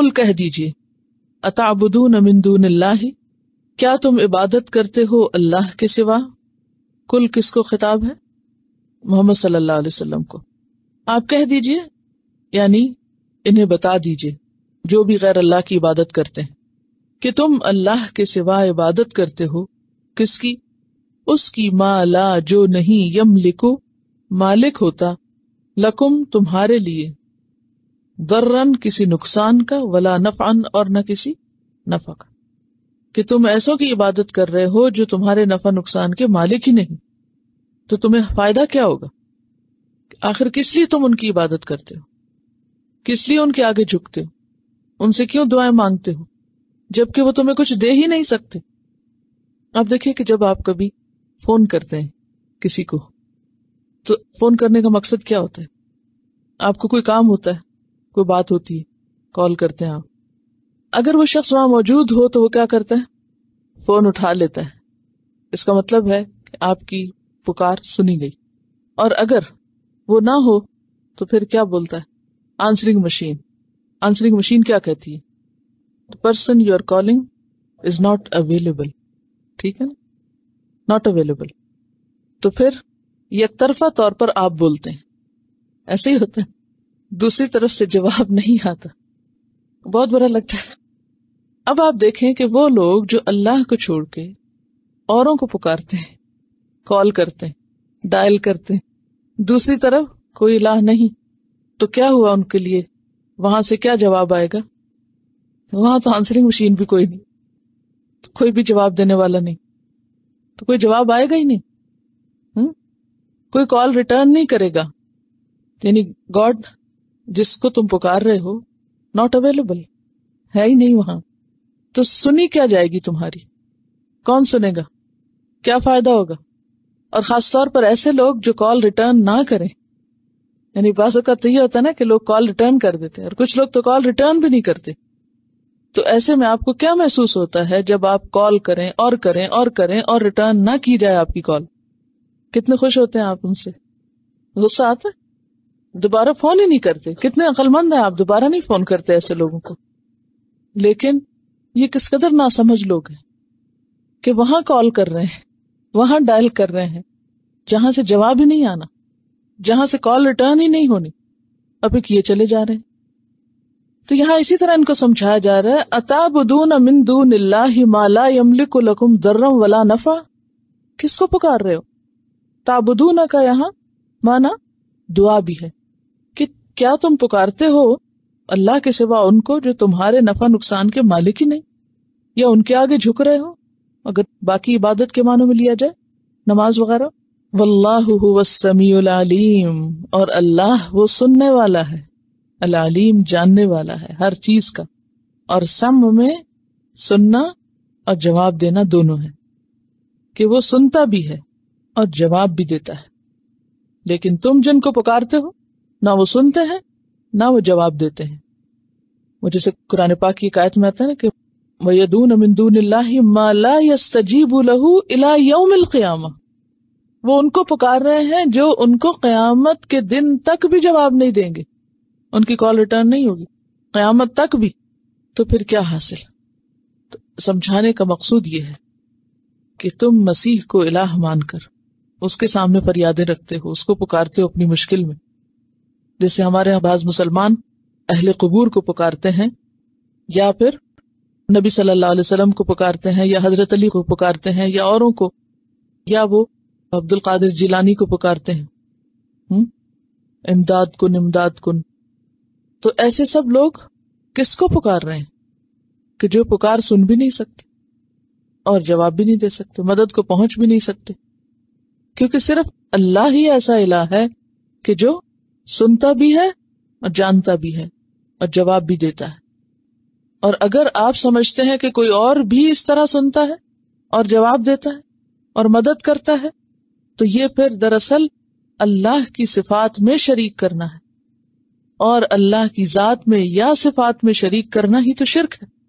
कुल कह दीजिए अताबुदून मिंदून क्या तुम इबादत करते हो अल्लाह के सिवा कुल किसको खिताब है मोहम्मद सल्लल्लाहु अलैहि वसल्लम को आप कह दीजिए यानी इन्हें बता दीजिए जो भी गैर अल्लाह की इबादत करते हैं कि तुम अल्लाह के सिवा इबादत करते हो किसकी उसकी माला जो नहीं यम लिखो मालिक होता लकुम तुम्हारे लिए दर्रन किसी नुकसान का वला नफअन और न किसी नफा का कि तुम ऐसों की इबादत कर रहे हो जो तुम्हारे नफा नुकसान के मालिक ही नहीं तो तुम्हें फायदा क्या होगा आखिर किस लिए तुम उनकी इबादत करते हो किस लिए उनके आगे झुकते हो उनसे क्यों दुआएं मांगते हो जबकि वो तुम्हें कुछ दे ही नहीं सकते आप देखिए कि जब आप कभी फोन करते हैं किसी को तो फोन करने का मकसद क्या होता है आपको कोई काम होता है कोई बात होती है कॉल करते हैं आप अगर वो शख्स वहां मौजूद हो तो वो क्या करता है फोन उठा लेता है इसका मतलब है कि आपकी पुकार सुनी गई और अगर वो ना हो तो फिर क्या बोलता है आंसरिंग मशीन आंसरिंग मशीन क्या कहती है the person you are calling is not available ठीक है ना नॉट अवेलेबल तो फिर यकतरफा तौर पर आप बोलते हैं ऐसे ही होता है दूसरी तरफ से जवाब नहीं आता बहुत बुरा लगता है अब आप देखें कि वो लोग जो अल्लाह को छोड़ के औरों को पुकारते हैं कॉल करते हैं डायल करते हैं दूसरी तरफ कोई इलाह नहीं तो क्या हुआ उनके लिए वहां से क्या जवाब आएगा वहां तो आंसरिंग मशीन भी कोई नहीं तो कोई भी जवाब देने वाला नहीं तो कोई जवाब आएगा ही नहीं हुँ? हम्म? कोई कॉल रिटर्न नहीं करेगा यानी गॉड जिसको तुम पुकार रहे हो नॉट अवेलेबल है ही नहीं वहां तो सुनी क्या जाएगी तुम्हारी कौन सुनेगा क्या फायदा होगा और खासतौर पर ऐसे लोग जो कॉल रिटर्न ना करें यानी बासों का तो ये होता है ना कि लोग कॉल रिटर्न कर देते हैं और कुछ लोग तो कॉल रिटर्न भी नहीं करते तो ऐसे में आपको क्या महसूस होता है जब आप कॉल करें और करें और करें और रिटर्न ना की जाए आपकी कॉल कितने खुश होते हैं आप उनसे गुस्सा आता है दोबारा फोन ही नहीं करते कितने अकलमंद हैं आप दोबारा नहीं फोन करते ऐसे लोगों को लेकिन ये किस कदर ना समझ लोग हैं कि वहां कॉल कर रहे हैं वहां डायल कर रहे हैं जहां से जवाब ही नहीं आना जहां से कॉल रिटर्न ही नहीं होनी अब एक ये चले जा रहे हैं तो यहां इसी तरह इनको समझाया जा रहा है अताबुदून अमिन दून माला दर्रम वला नफा किसको पुकार रहे हो ताबुदूना का यहां माना दुआ भी है क्या तुम पुकारते हो अल्लाह के सिवा उनको जो तुम्हारे नफा नुकसान के मालिक ही नहीं या उनके आगे झुक रहे हो अगर बाकी इबादत के मानों में लिया जाए नमाज वगैरह वल्लाहमीम और अल्लाह वो सुनने वाला है अलालीम जानने वाला है हर चीज का और सम में सुनना और जवाब देना दोनों है कि वो सुनता भी है और जवाब भी देता है लेकिन तुम जिनको पुकारते हो ना वो सुनते हैं ना वो जवाब देते हैं वो जैसे कुरान पाक की आयत में आता है ना कि वयदून मिंदून ला लहू इला क़ियामा वो उनको पुकार रहे हैं जो उनको क्यामत के दिन तक भी जवाब नहीं देंगे उनकी कॉल रिटर्न नहीं होगी क्यामत तक भी तो फिर क्या हासिल तो समझाने का मकसूद ये है कि तुम मसीह को इलाह मानकर उसके सामने फरियादें रखते हो उसको पुकारते हो अपनी मुश्किल में जैसे हमारे यहाँ बाज मुसलमान अहल कबूर को पुकारते हैं या फिर नबी सल्लल्लाहु अलैहि वसल्लम को पुकारते हैं या हजरत अली को पुकारते हैं या औरों को या वो अब्दुल कादिर जिलानी को पुकारते हैं इमदाद कुन इमदाद कुन तो ऐसे सब लोग किसको पुकार रहे हैं कि जो पुकार सुन भी नहीं सकते और जवाब भी नहीं दे सकते मदद को पहुंच भी नहीं सकते क्योंकि सिर्फ अल्लाह ही ऐसा इला है कि जो सुनता भी है और जानता भी है और जवाब भी देता है और अगर आप समझते हैं कि कोई और भी इस तरह सुनता है और जवाब देता है और मदद करता है तो ये फिर दरअसल अल्लाह की सिफात में शरीक करना है और अल्लाह की जात में या सिफात में शरीक करना ही तो शिरक है